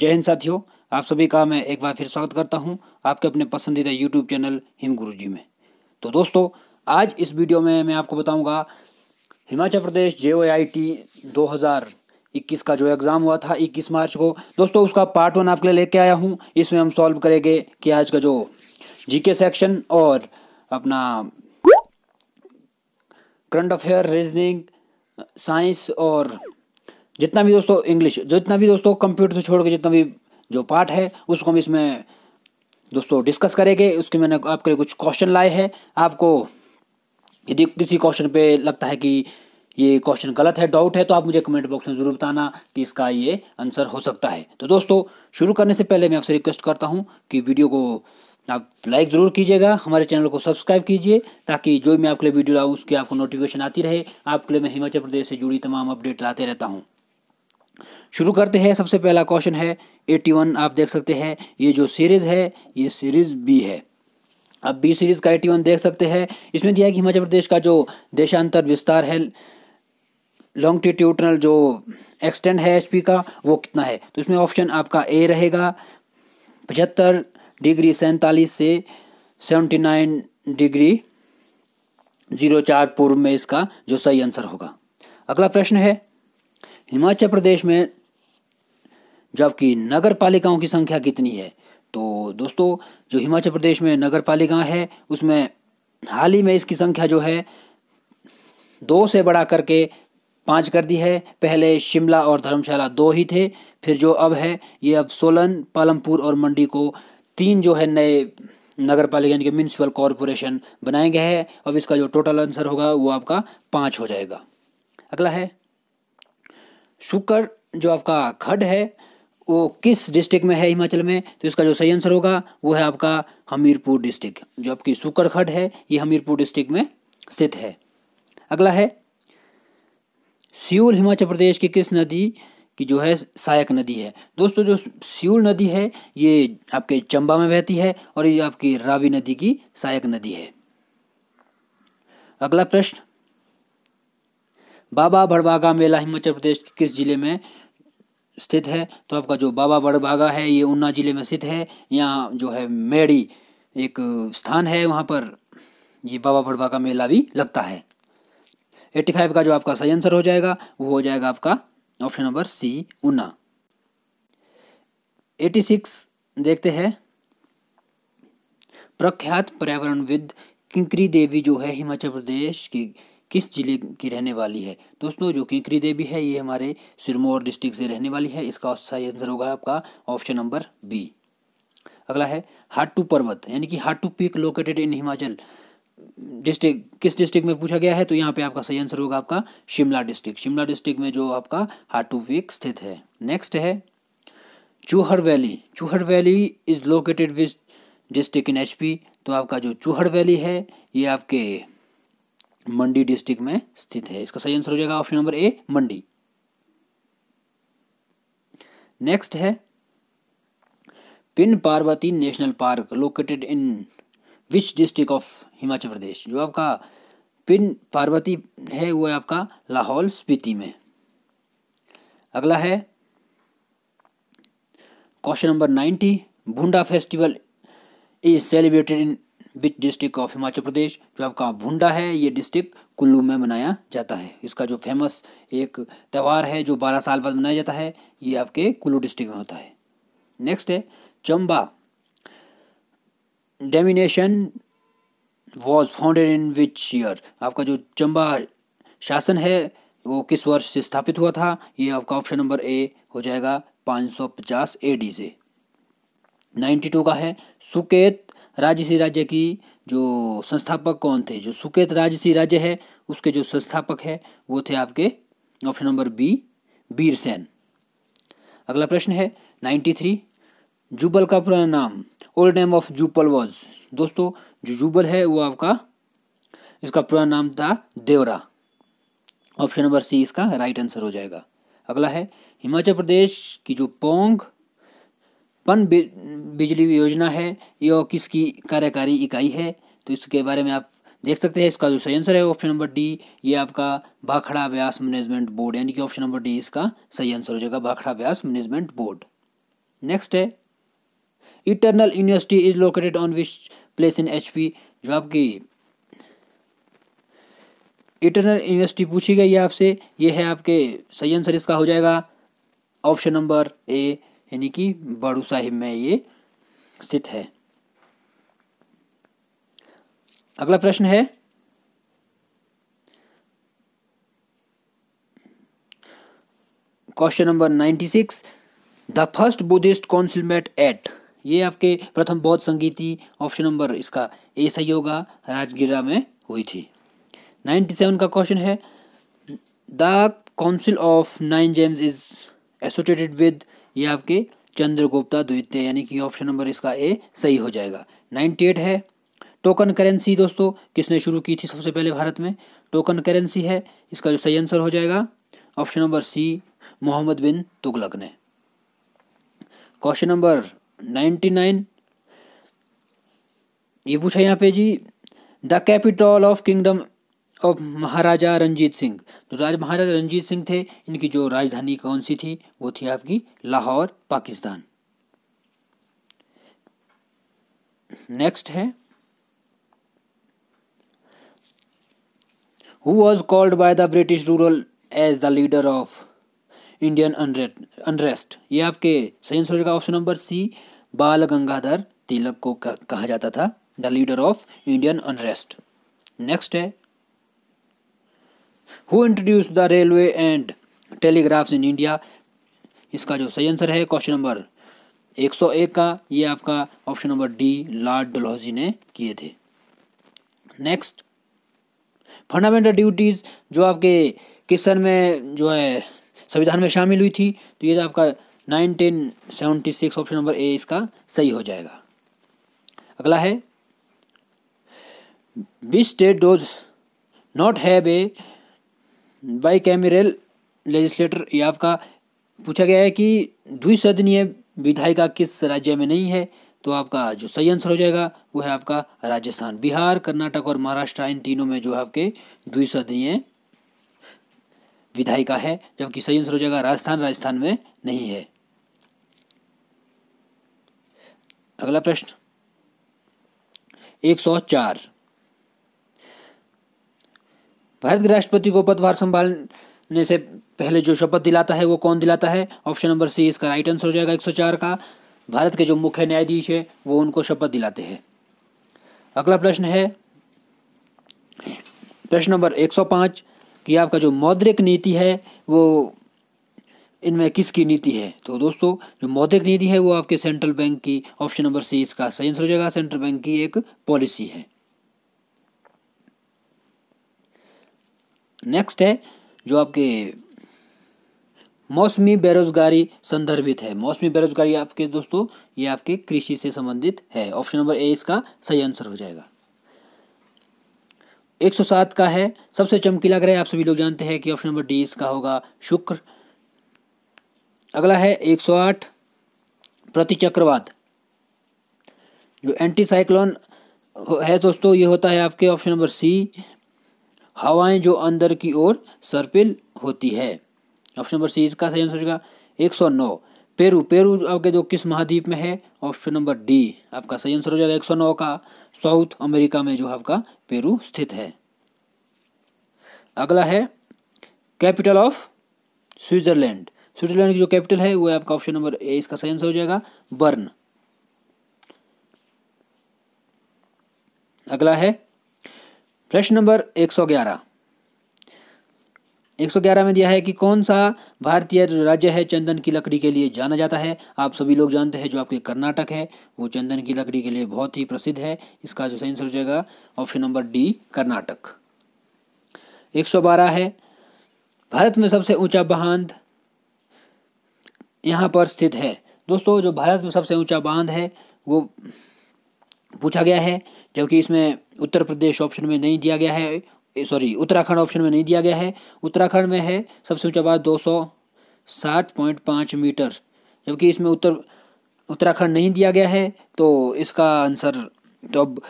जय हिंद साथियों आप सभी का मैं एक बार फिर स्वागत करता हूं आपके अपने पसंदीदा यूट्यूब चैनल हिम गुरु जी में तो दोस्तों आज इस वीडियो में मैं आपको बताऊंगा हिमाचल प्रदेश जे ओ आई टी दो हज़ार इक्कीस का जो एग्ज़ाम हुआ था इक्कीस मार्च को दोस्तों उसका पार्ट वन आपके लिए लेके आया हूं इसमें हम सॉल्व करेंगे कि आज का जो जीके सेक्शन और अपना करंट अफेयर रीजनिंग साइंस और जितना भी दोस्तों इंग्लिश जो जितना भी दोस्तों कंप्यूटर से छोड़ के जितना भी जो पार्ट है उसको हम इसमें दोस्तों डिस्कस करेंगे उसके मैंने आपके लिए कुछ क्वेश्चन लाए हैं आपको यदि किसी क्वेश्चन पे लगता है कि ये क्वेश्चन गलत है डाउट है तो आप मुझे कमेंट बॉक्स में ज़रूर बताना कि इसका ये आंसर हो सकता है तो दोस्तों शुरू करने से पहले मैं आपसे रिक्वेस्ट करता हूँ कि वीडियो को आप लाइक ज़रूर कीजिएगा हमारे चैनल को सब्सक्राइब कीजिए ताकि जो भी मैं आपके लिए वीडियो लाऊँ उसकी आपको नोटिफिकेशन आती रहे आपके लिए मैं हिमाचल प्रदेश से जुड़ी तमाम अपडेट लाते रहता हूँ शुरू करते हैं सबसे पहला क्वेश्चन है एटी वन आप देख सकते हैं ये जो सीरीज़ है ये सीरीज़ बी है अब बी सीरीज़ का एटी वन देख सकते हैं इसमें दिया है कि हिमाचल प्रदेश का जो देशांतर विस्तार है लॉन्गटीट्यूडनल जो एक्सटेंड है पी का वो कितना है तो इसमें ऑप्शन आपका ए रहेगा पचहत्तर डिग्री सैंतालीस से सेवेंटी नाइन डिग्री जीरो चार पूर्व में इसका जो सही आंसर होगा अगला प्रश्न है हिमाचल प्रदेश में जबकि नगर पालिकाओं की संख्या कितनी है तो दोस्तों जो हिमाचल प्रदेश में नगर पालिका है उसमें हाल ही में इसकी संख्या जो है दो से बढ़ा करके पाँच कर दी है पहले शिमला और धर्मशाला दो ही थे फिर जो अब है ये अब सोलन पालमपुर और मंडी को तीन जो है नए नगर पालिका यानी कि म्यूनसिपल कॉरपोरेशन बनाए गए हैं अब इसका जो टोटल आंसर होगा वो आपका पाँच हो जाएगा अगला है शुक्र जो आपका खड है वो किस डिस्ट्रिक्ट में है हिमाचल में तो इसका जो सही आंसर होगा वो है आपका हमीरपुर डिस्ट्रिक्ट जो आपकी सुकर खड है ये हमीरपुर डिस्ट्रिक्ट में स्थित है अगला है सियोल हिमाचल प्रदेश की किस नदी कि जो है सहायक नदी है दोस्तों जो सियूल नदी है ये आपके चंबा में बहती है और ये आपकी रावी नदी की सहायक नदी है अगला प्रश्न बाबा भड़वागा मेला हिमाचल प्रदेश के किस जिले में स्थित है तो आपका जो बाबा बड़बागा है ये ऊना जिले में स्थित है यहाँ जो है मेड़ी एक स्थान है वहाँ पर ये बाबा बड़बागा मेला भी लगता है एट्टी फाइव का जो आपका सही आंसर हो जाएगा वो हो जाएगा आपका option number C Una eighty six देखते हैं प्रख्यात पर्यावरणविद किंकरी देवी जो है हिमाचल प्रदेश की किस जिले की रहने वाली है दोस्तों जो किंकरी देवी है ये हमारे सिरमौर डिस्ट्रिक्ट से रहने वाली है इसका सही आंसर होगा आपका ऑप्शन नंबर बी अगला है हाटू पर्वत यानी कि Hatu peak located in Himachal district किस डिस्ट्रिक्ट में पूछा गया है तो यहाँ पे आपका सही आंसर होगा आपका शिमला डिस्ट्रिक्ट शिमला डिस्ट्रिक्ट में जो आपका हाटू वीक स्थित है नेक्स्ट है Chuhar valley Chuhar valley is located which district in HP तो आपका जो चूहर वैली है ये आपके मंडी डिस्ट्रिक्ट में स्थित है इसका सही आंसर हो जाएगा option number A Mandi next है Pin Parvati national park located in which district of Himachal Pradesh जो आपका पिन पार्वती है वो है आपका लाहौल स्पीति में अगला है question number ninety Bhunda festival is celebrated in which district of Himachal Pradesh जो आपका भुंडा है ये डिस्ट्रिक्ट कुल्लू में मनाया जाता है इसका जो फेमस एक त्यौहार है जो बारह साल बाद मनाया जाता है ये आपके कुल्लू डिस्ट्रिक्ट में होता है नेक्स्ट है Chamba domination was founded in which year आपका जो चंबा शासन है वो किस वर्ष से स्थापित हुआ था ये आपका ऑप्शन नंबर ए हो जाएगा 550 डी से टू का है सुकेत राजसी राज्य की जो संस्थापक कौन थे जो सुकेत राजसी राज्य है उसके जो संस्थापक है वो थे आपके ऑप्शन नंबर बी बीरसेन अगला प्रश्न है नाइन्टी थ्री जुबल का पुराना नाम old name of Jubbal was दोस्तों जो जुबल है वो आपका इसका पुराना नाम था देवरा ऑप्शन नंबर सी इसका राइट आंसर हो जाएगा अगला है हिमाचल प्रदेश की जो पोंग पन बिजली योजना है यह किसकी कार्यकारी इकाई है तो इसके बारे में आप देख सकते हैं इसका जो सही आंसर है ऑप्शन नंबर डी ये आपका भाखड़ा व्यास मैनेजमेंट बोर्ड यानी कि ऑप्शन नंबर डी इसका सही आंसर हो जाएगा Bhakra Beas management board next है eternal university is located on which place in H P जो आपकी इटरनल यूनिवर्सिटी पूछी गई है आपसे ये है आपके सही आंसर इसका हो जाएगा ऑप्शन नंबर ए यानी कि बड़ू साहिब में ये स्थित है अगला प्रश्न है question number ninety six the first Buddhist council met at ये आपके प्रथम बौद्ध संगीति ऑप्शन नंबर इसका ए सही होगा राजगिरा में हुई थी नाइन्टी सेवन का क्वेश्चन है the council of nine gems is associated with ये आपके चंद्रगुप्ता द्वितीय यानी कि ऑप्शन नंबर इसका ए सही हो जाएगा नाइन्टी एट है टोकन करेंसी दोस्तों किसने शुरू की थी सबसे पहले भारत में टोकन करेंसी है इसका जो सही आंसर हो जाएगा option number C Mohammad bin Tughlaq ने क्वेश्चन नंबर नाइन्टी ये पूछा यहाँ पे जी the capital of kingdom of Maharaja Ranjit Singh तो राज महाराजा रंजीत सिंह थे इनकी जो राजधानी कौन सी थी वो थी आपकी लाहौर पाकिस्तान नेक्स्ट है who was called by the British rural as the leader of Indian unrest ये आपके सही आंसर का ऑप्शन नंबर सी बाल गंगाधर तिलक को कहा जाता था the leader of Indian unrest next है who introduce the railway and telegraphs in India इसका जो सही आंसर है क्वेश्चन नंबर 101 का ये आपका option number D lord Dalhousie ने किए थे नेक्स्ट फंडामेंटल ड्यूटीज़ जो आपके किसन में जो है संविधान में शामिल हुई थी तो ये आपका nineteen seventy six option number A इसका सही हो जाएगा अगला है which state does not have a bicameral legislature ये आपका पूछा गया है कि द्विसदनीय विधायिका किस राज्य में नहीं है तो आपका जो सही आंसर हो जाएगा वो है आपका राजस्थान बिहार कर्नाटक और महाराष्ट्र इन तीनों में जो है आपके द्विसदनीय विधायिका है जबकि सही आंसर हो जाएगा राजस्थान राजस्थान में नहीं है अगला प्रश्न एक सौ चार भारत के राष्ट्रपति को पदभार संभालने से पहले जो शपथ दिलाता है वो कौन दिलाता है ऑप्शन नंबर सी इसका राइट आंसर हो जाएगा एक सौ चार का भारत के जो मुख्य न्यायाधीश है वो उनको शपथ दिलाते हैं अगला प्रश्न है प्रश्न नंबर एक 105 कि आपका जो मौद्रिक नीति है वो इनमें किसकी नीति है तो दोस्तों जो मौद्रिक नीति है वो आपके सेंट्रल बैंक की ऑप्शन नंबर सी इसका सही आंसर हो जाएगा सेंट्रल बैंक की एक पॉलिसी है नेक्स्ट है जो आपके मौसमी बेरोजगारी संदर्भित है मौसमी बेरोजगारी आपके दोस्तों ये आपके कृषि से संबंधित है ऑप्शन नंबर ए इसका सही आंसर हो जाएगा 107 का है सबसे चमकीला ग्रह आप सभी लोग जानते हैं कि ऑप्शन नंबर डी इसका होगा शुक्र अगला है 108 प्रति चक्रवात जो एंटी साइक्लोन है दोस्तों ये होता है आपके ऑप्शन नंबर सी हवाएं जो अंदर की ओर सर्पिल होती है ऑप्शन नंबर सी इसका सही आंसर होगा 109 पेरू पेरू आपके जो किस महाद्वीप में है ऑप्शन नंबर डी आपका सही आंसर हो जाएगा 109 का साउथ अमेरिका में जो आपका पेरू स्थित है अगला है कैपिटल ऑफ स्विट्जरलैंड स्विट्जरलैंड की जो कैपिटल है वो है आपका ऑप्शन नंबर ए इसका सही आंसर हो जाएगा बर्न अगला है प्रश्न नंबर 111 111 में दिया है कि कौन सा भारतीय राज्य है चंदन की लकड़ी के लिए जाना जाता है आप सभी लोग जानते हैं जो आपके कर्नाटक है वो चंदन की लकड़ी के लिए बहुत ही प्रसिद्ध है इसका जो सही आंसर हो जाएगा ऑप्शन नंबर डी कर्नाटक 112 है भारत में सबसे ऊंचा बांध यहाँ पर स्थित है दोस्तों जो भारत में सबसे ऊंचा बांध है वो पूछा गया है जबकि इसमें उत्तर प्रदेश ऑप्शन में नहीं दिया गया है सॉरी उत्तराखंड ऑप्शन में नहीं दिया गया है उत्तराखंड में है सबसे ऊंचा बांध दो सौ साठ पॉइंट पाँच मीटर जबकि इसमें उत्तर उत्तराखंड नहीं दिया गया है तो इसका आंसर तो अब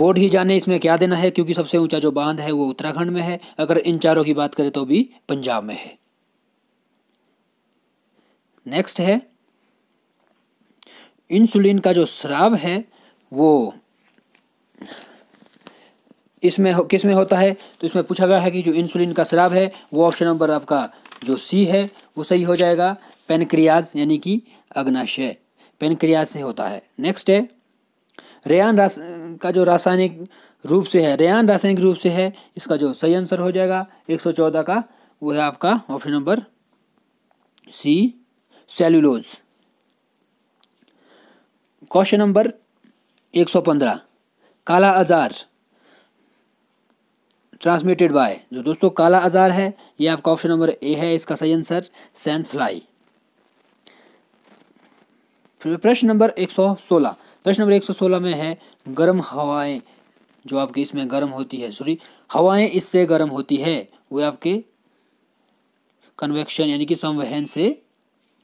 बोर्ड ही जाने इसमें क्या देना है क्योंकि सबसे ऊंचा जो बांध है वो उत्तराखंड में है अगर इन चारों की बात करें तो भी पंजाब में है नेक्स्ट है इंसुलिन का जो स्राव है वो इसमें हो, किस में होता है तो इसमें पूछा गया है कि जो इंसुलिन का स्राव है वो ऑप्शन नंबर आपका जो सी है वो सही हो जाएगा पेनक्रियाज यानी कि अग्नाशय पेनक्रियाज से होता है नेक्स्ट है रेयान रास का जो रासायनिक रूप से है रेयान रासायनिक रूप से है इसका जो सही आंसर हो जाएगा एक का वो है आपका option number C cellulose question number एक सौ पंद्रह काला आजार ट्रांसमिटेड बाय जो दोस्तों काला आजार है ये आपका ऑप्शन नंबर ए है इसका सही आंसर सैंड फ्लाई प्रश्न नंबर एक सौ सोलह प्रश्न नंबर एक सौ सोलह में है गर्म हवाएं जो आपकी इसमें गर्म होती है सॉरी हवाएं इससे गर्म होती है वो आपके कन्वेक्शन यानी कि संवहन से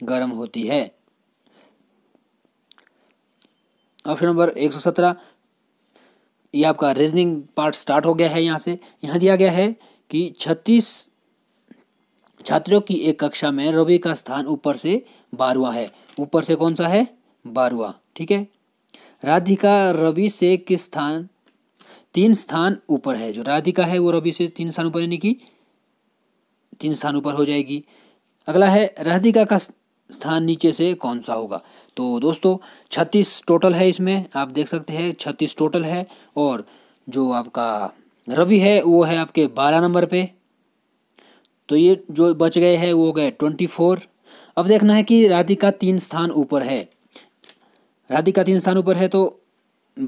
गर्म होती है ऑप्शन नंबर एक सौ सत्रह ये आपका रीजनिंग पार्ट स्टार्ट हो गया है यहाँ से यहाँ दिया गया है कि छत्तीस छात्रों की एक कक्षा में रवि का स्थान ऊपर से बारवा है ऊपर से कौन सा है बारवा ठीक है राधिका रवि से किस स्थान तीन स्थान ऊपर है जो राधिका है वो रवि से तीन स्थान ऊपर यानी कि तीन स्थान ऊपर हो जाएगी अगला है राधिका का स्थान नीचे से कौन सा होगा तो दोस्तों छत्तीस टोटल है इसमें आप देख सकते हैं छत्तीस टोटल है और जो आपका रवि है वो है आपके बारह नंबर पे तो ये जो बच गए हैं वो गए ट्वेंटी फोर अब देखना है कि राधिका तीन स्थान ऊपर है राधिका तीन स्थान ऊपर है तो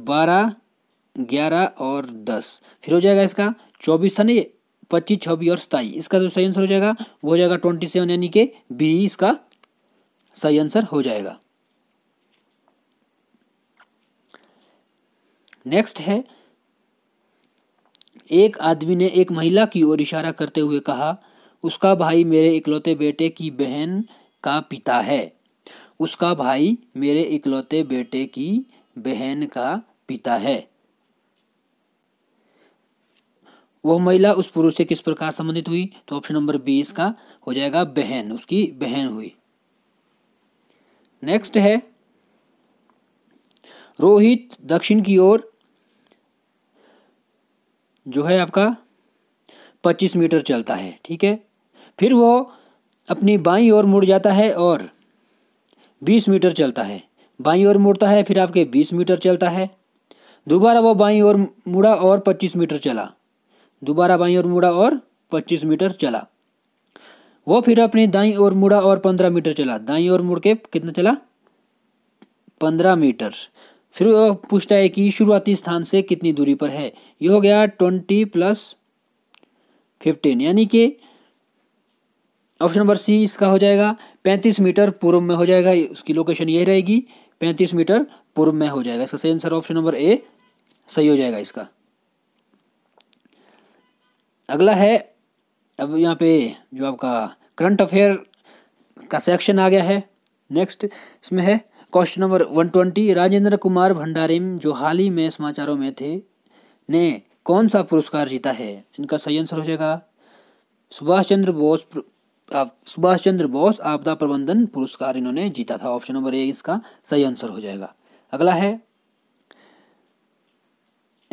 बारह ग्यारह और दस फिर हो जाएगा इसका चौबीस स्थान पच्चीस छब्बीस और सताईस इसका जो सही आंसर हो जाएगा वो हो जाएगा ट्वेंटी सेवन यानी कि बी इसका सही आंसर हो जाएगा नेक्स्ट है एक आदमी ने एक महिला की ओर इशारा करते हुए कहा उसका भाई मेरे इकलौते बेटे की बहन का पिता है उसका भाई मेरे इकलौते बेटे की बहन का पिता है वह महिला उस पुरुष से किस प्रकार संबंधित हुई तो ऑप्शन नंबर बी इसका हो जाएगा बहन उसकी बहन हुई नेक्स्ट है रोहित दक्षिण की ओर जो है आपका 25 मीटर चलता है ठीक है फिर वो अपनी बाई ओर मुड़ जाता है और 20 मीटर चलता है बाई ओर मुड़ता है फिर आपके 20 मीटर चलता है दोबारा वो बाई ओर मुड़ा और 25 मीटर चला दोबारा बाई ओर मुड़ा और 25 मीटर चला वो फिर अपनी दाई ओर मुड़ा और पंद्रह मीटर चला दाई ओर मुड़ के कितना चला पंद्रह मीटर फिर वो पूछता है कि शुरुआती स्थान से कितनी दूरी पर है ये हो गया ट्वेंटी प्लस फिफ्टीन यानी कि ऑप्शन नंबर सी इसका हो जाएगा पैंतीस मीटर पूर्व में हो जाएगा उसकी लोकेशन ये रहेगी पैंतीस मीटर पूर्व में हो जाएगा इसका सही आंसर ऑप्शन नंबर ए सही हो जाएगा इसका अगला है अब यहाँ पे जो आपका करंट अफेयर का सेक्शन आ गया है नेक्स्ट इसमें है question number one twenty Rajendra Kumar भंडारिम जो हाल ही में समाचारों में थे ने कौन सा पुरस्कार जीता है इनका सही आंसर हो जाएगा सुभाष चंद्र बोस सुभाष चंद्र बोस आपदा प्रबंधन पुरस्कार इन्होंने जीता था ऑप्शन नंबर ए इसका सही आंसर हो जाएगा अगला है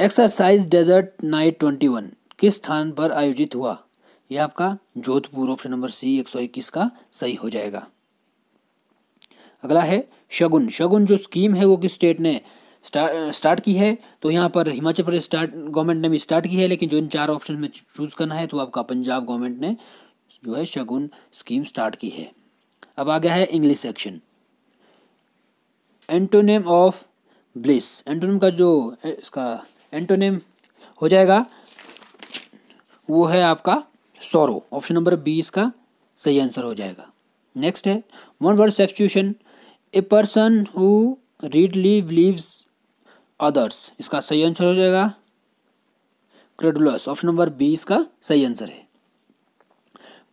exercise desert knight twenty one किस स्थान पर आयोजित हुआ यह आपका जोधपुर ऑप्शन नंबर सी एक सौ इक्कीस का सही हो जाएगा अगला है शगुन शगुन जो स्कीम है वो किस स्टेट ने स्टार्ट स्टार्ट की है तो यहाँ पर हिमाचल प्रदेश स्टार्ट गवर्नमेंट ने भी स्टार्ट की है लेकिन जो इन चार ऑप्शन में चूज़ करना है तो आपका पंजाब गवर्नमेंट ने जो है शगुन स्कीम स्टार्ट की है अब आ गया है English section antonym of bliss antonym का जो इसका एंटोनेम हो जाएगा वो है आपका सोरो ऑप्शन नंबर बी इसका सही आंसर हो जाएगा नेक्स्ट है one word substitution a person who read leave leaves others इसका सही आंसर हो जाएगा क्रेडुलस ऑप्शन नंबर बी इसका सही आंसर है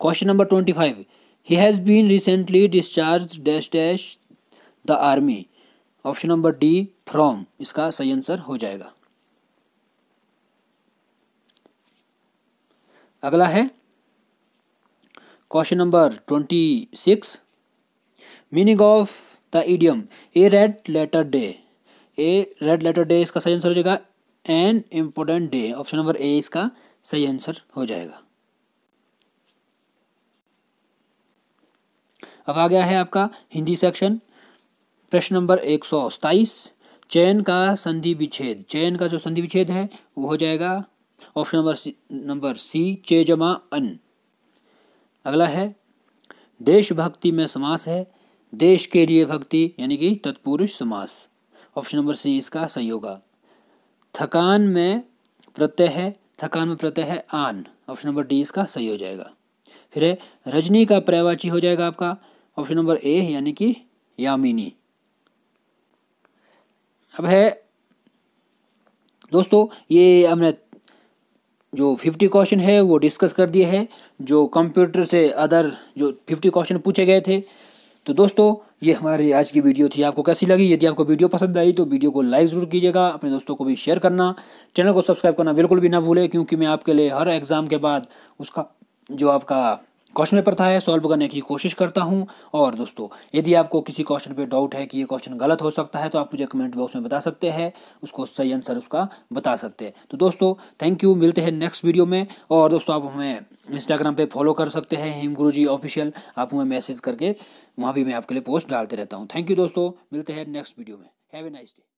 question number twenty five he has been recently discharge dash dash the army option number D from इसका सही answer हो जाएगा अगला है question number twenty six meaning of the idiom a red letter day a red letter day इसका सही answer हो जाएगा an important day option number A इसका सही आंसर हो जाएगा अब आ गया है आपका हिंदी सेक्शन प्रश्न नंबर एक सौ सताईस चयन का संधि विच्छेद चयन का जो संधि विच्छेद है वो हो जाएगा ऑप्शन नंबर नंबर सी चे जमा अन अगला है देशभक्ति में समास है देश के लिए भक्ति यानी कि तत्पुरुष समास ऑप्शन नंबर सी इसका सही होगा थकान में प्रत्यय है थकान में प्रत्यय है आन ऑप्शन नंबर डी इसका सही हो जाएगा फिर है रजनी का पर्यावाची हो जाएगा आपका ऑप्शन नंबर ए यानी कि यामिनी अब है दोस्तों ये हमने जो फिफ्टी क्वेश्चन है वो डिस्कस कर दिए हैं जो कंप्यूटर से अदर जो फिफ्टी क्वेश्चन पूछे गए थे तो दोस्तों ये हमारी आज की वीडियो थी आपको कैसी लगी यदि आपको वीडियो पसंद आई तो वीडियो को लाइक ज़रूर कीजिएगा अपने दोस्तों को भी शेयर करना चैनल को सब्सक्राइब करना बिल्कुल भी ना भूलें क्योंकि मैं आपके लिए हर एग्ज़ाम के बाद उसका जो आपका क्वेश्चन पेपर था है सॉल्व करने की कोशिश करता हूँ और दोस्तों यदि आपको किसी क्वेश्चन पे डाउट है कि ये क्वेश्चन गलत हो सकता है तो आप मुझे कमेंट बॉक्स में बता सकते हैं उसको सही आंसर उसका बता सकते हैं तो दोस्तों थैंक यू मिलते हैं नेक्स्ट वीडियो में और दोस्तों आप हमें इंस्टाग्राम पर फॉलो कर सकते हैं हिम गुरु जी ऑफिशियल आप हमें मैसेज करके वहाँ भी मैं आपके लिए पोस्ट डालते रहता हूँ थैंक यू दोस्तों मिलते हैं नेक्स्ट वीडियो में हैव ए नाइस डे